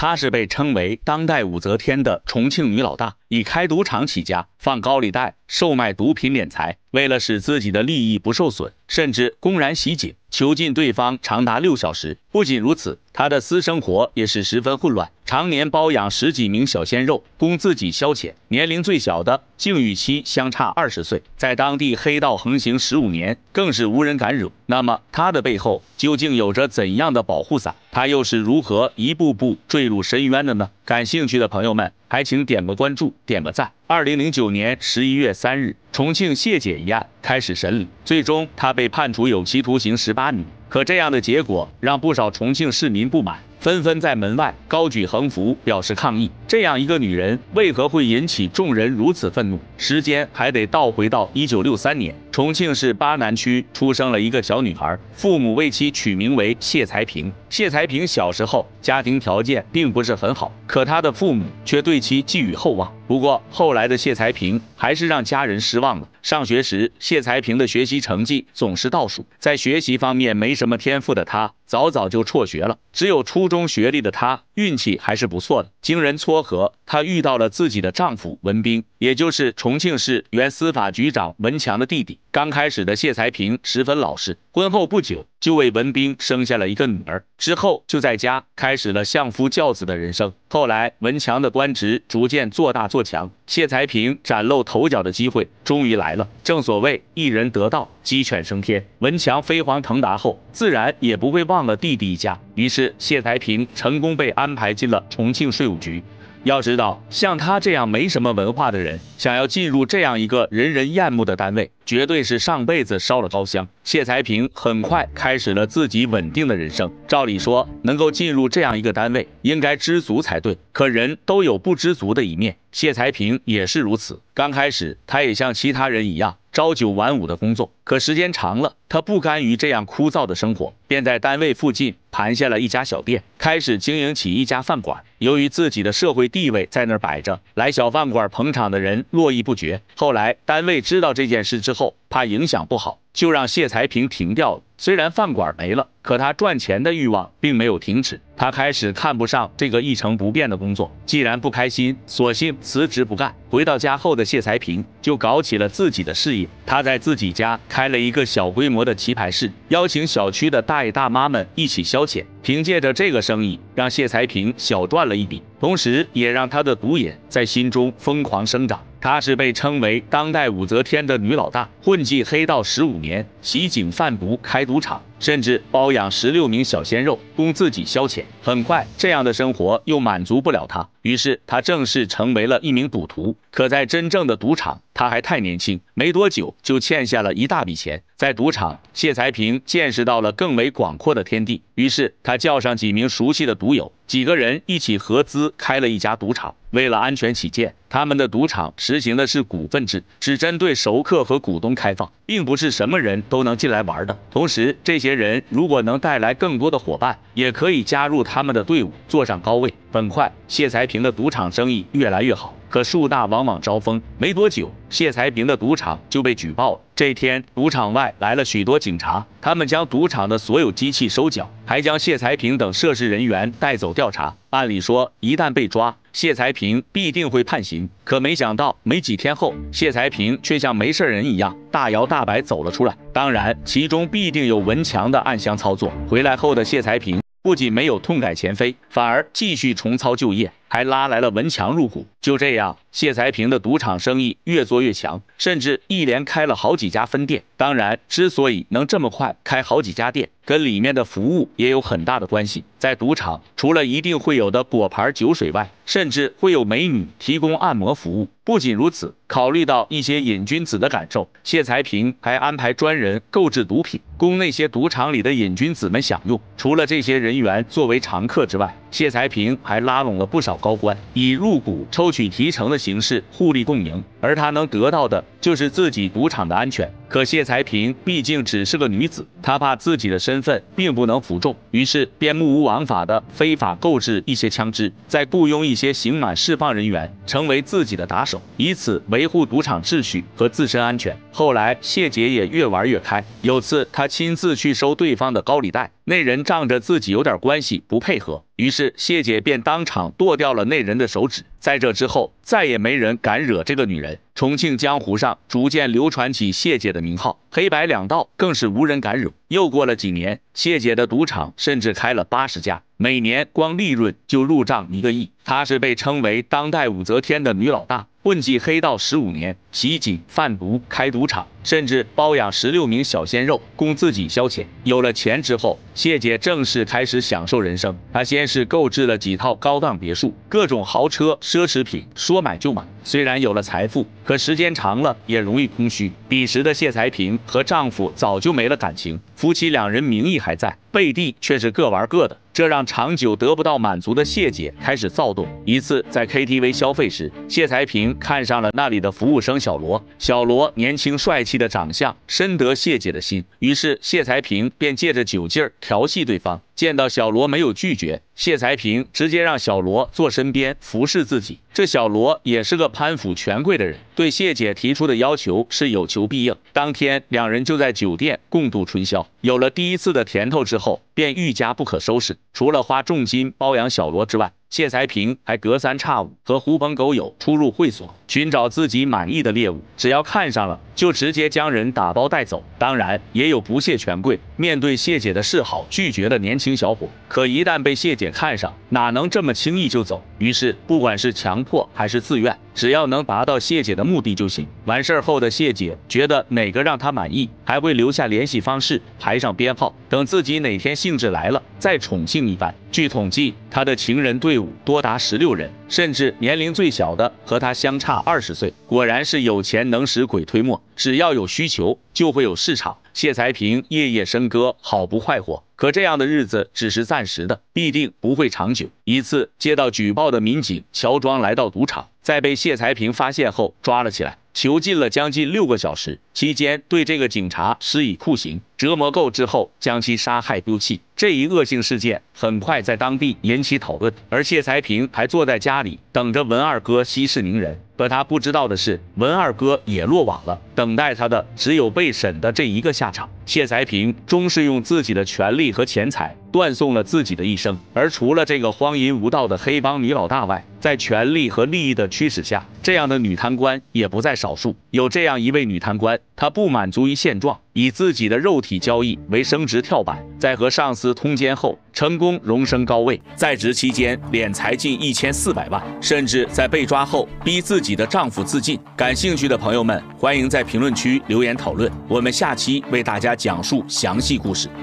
她是被称为当代武则天的重庆女老大。以开赌场起家，放高利贷，售卖毒品敛财。为了使自己的利益不受损，甚至公然袭警，囚禁对方长达六小时。不仅如此，他的私生活也是十分混乱，常年包养十几名小鲜肉供自己消遣，年龄最小的竟与其相差二十岁。在当地黑道横行十五年，更是无人敢惹。那么他的背后究竟有着怎样的保护伞？他又是如何一步步坠入深渊的呢？感兴趣的朋友们。还请点个关注，点个赞。二零零九年十一月三日，重庆谢姐一案开始审理，最终她被判处有期徒刑十八年。可这样的结果让不少重庆市民不满。纷纷在门外高举横幅表示抗议。这样一个女人为何会引起众人如此愤怒？时间还得倒回到一九六三年，重庆市巴南区出生了一个小女孩，父母为其取名为谢才平。谢才平小时候家庭条件并不是很好，可她的父母却对其寄予厚望。不过后来的谢才平还是让家人失望了。上学时，谢才平的学习成绩总是倒数，在学习方面没什么天赋的她。早早就辍学了，只有初中学历的他。运气还是不错的，经人撮合，她遇到了自己的丈夫文斌，也就是重庆市原司法局长文强的弟弟。刚开始的谢才平十分老实，婚后不久就为文斌生下了一个女儿，之后就在家开始了相夫教子的人生。后来文强的官职逐渐做大做强，谢才平崭露头角的机会终于来了。正所谓一人得道，鸡犬升天。文强飞黄腾达后，自然也不会忘了弟弟一家。于是谢才平成功被安排进了重庆税务局。要知道，像他这样没什么文化的人，想要进入这样一个人人艳慕的单位，绝对是上辈子烧了高香。谢才平很快开始了自己稳定的人生。照理说，能够进入这样一个单位，应该知足才对。可人都有不知足的一面，谢才平也是如此。刚开始，他也像其他人一样，朝九晚五的工作。可时间长了，他不甘于这样枯燥的生活，便在单位附近盘下了一家小店，开始经营起一家饭馆。由于自己的社会地位在那儿摆着，来小饭馆捧场的人络绎不绝。后来单位知道这件事之后，怕影响不好，就让谢才平停掉。虽然饭馆没了，可他赚钱的欲望并没有停止。他开始看不上这个一成不变的工作，既然不开心，索性辞职不干。回到家后的谢才平就搞起了自己的事业。他在自己家开了一个小规模。我的棋牌室邀请小区的大爷大妈们一起消遣，凭借着这个生意，让谢才平小赚了一笔，同时也让他的毒瘾在心中疯狂生长。她是被称为当代武则天的女老大，混迹黑道十五年，袭警贩毒，开赌场。甚至包养十六名小鲜肉供自己消遣。很快，这样的生活又满足不了他，于是他正式成为了一名赌徒。可在真正的赌场，他还太年轻，没多久就欠下了一大笔钱。在赌场，谢才平见识到了更为广阔的天地。于是他叫上几名熟悉的赌友，几个人一起合资开了一家赌场。为了安全起见，他们的赌场实行的是股份制，只针对熟客和股东开放，并不是什么人都能进来玩的。同时，这些别人如果能带来更多的伙伴，也可以加入他们的队伍，坐上高位。很快，谢才平的赌场生意越来越好。可树大往往招风，没多久，谢才平的赌场就被举报了。这天，赌场外来了许多警察，他们将赌场的所有机器收缴，还将谢才平等涉事人员带走调查。按理说，一旦被抓，谢才平必定会判刑。可没想到，没几天后，谢才平却像没事人一样，大摇大摆走了出来。当然，其中必定有文强的暗箱操作。回来后的谢才平不仅没有痛改前非，反而继续重操旧业。还拉来了文强入股，就这样，谢才平的赌场生意越做越强，甚至一连开了好几家分店。当然，之所以能这么快开好几家店，跟里面的服务也有很大的关系。在赌场，除了一定会有的果盘、酒水外，甚至会有美女提供按摩服务。不仅如此，考虑到一些瘾君子的感受，谢才平还安排专人购置毒品，供那些赌场里的瘾君子们享用。除了这些人员作为常客之外，谢才平还拉拢了不少高官，以入股、抽取提成的形式互利共赢。而他能得到的，就是自己赌场的安全。可谢才平毕竟只是个女子，她怕自己的身份并不能服众，于是便目无王法的非法购置一些枪支，再雇佣一些刑满释放人员成为自己的打手，以此维护赌场秩序和自身安全。后来谢杰也越玩越开，有次他亲自去收对方的高利贷。那人仗着自己有点关系不配合，于是谢姐便当场剁掉了那人的手指。在这之后，再也没人敢惹这个女人。重庆江湖上逐渐流传起谢姐的名号，黑白两道更是无人敢惹。又过了几年，谢姐的赌场甚至开了八十家，每年光利润就入账一个亿。她是被称为当代武则天的女老大。混迹黑道十五年，袭警、贩毒、开赌场，甚至包养十六名小鲜肉供自己消遣。有了钱之后，谢姐正式开始享受人生。她先是购置了几套高档别墅，各种豪车、奢侈品，说买就买。虽然有了财富，可时间长了也容易空虚。彼时的谢才平和丈夫早就没了感情，夫妻两人名义还在，背地却是各玩各的。这让长久得不到满足的谢姐开始躁动。一次在 KTV 消费时，谢才平看上了那里的服务生小罗，小罗年轻帅气的长相深得谢姐的心，于是谢才平便借着酒劲儿调戏对方。见到小罗没有拒绝，谢才平直接让小罗坐身边服侍自己。这小罗也是个攀附权贵的人，对谢姐提出的要求是有求必应。当天两人就在酒店共度春宵，有了第一次的甜头之后，便愈加不可收拾。除了花重金包养小罗之外，谢才平还隔三差五和狐朋狗友出入会所，寻找自己满意的猎物。只要看上了，就直接将人打包带走。当然，也有不屑权贵，面对谢姐的示好拒绝的年轻小伙。可一旦被谢姐看上，哪能这么轻易就走？于是，不管是强迫还是自愿。只要能达到谢姐的目的就行。完事后的谢姐觉得哪个让她满意，还会留下联系方式，排上编号，等自己哪天兴致来了再宠幸一番。据统计，她的情人队伍多达十六人，甚至年龄最小的和她相差二十岁。果然是有钱能使鬼推磨，只要有需求就会有市场。谢才平夜夜笙歌，好不快活。可这样的日子只是暂时的，必定不会长久。一次接到举报的民警乔装来到赌场，在被谢才平发现后抓了起来，囚禁了将近六个小时，期间对这个警察施以酷刑，折磨够之后将其杀害丢弃。这一恶性事件很快在当地引起讨论，而谢才平还坐在家里等着文二哥息事宁人。可他不知道的是，文二哥也落网了，等待他的只有被审的这一个下场。谢才平终是用自己的权力和钱财断送了自己的一生。而除了这个荒淫无道的黑帮女老大外，在权力和利益的驱使下，这样的女贪官也不在少数。有这样一位女贪官，她不满足于现状。以自己的肉体交易为升职跳板，在和上司通奸后成功荣升高位，在职期间敛财近一千四百万，甚至在被抓后逼自己的丈夫自尽。感兴趣的朋友们，欢迎在评论区留言讨论，我们下期为大家讲述详细故事。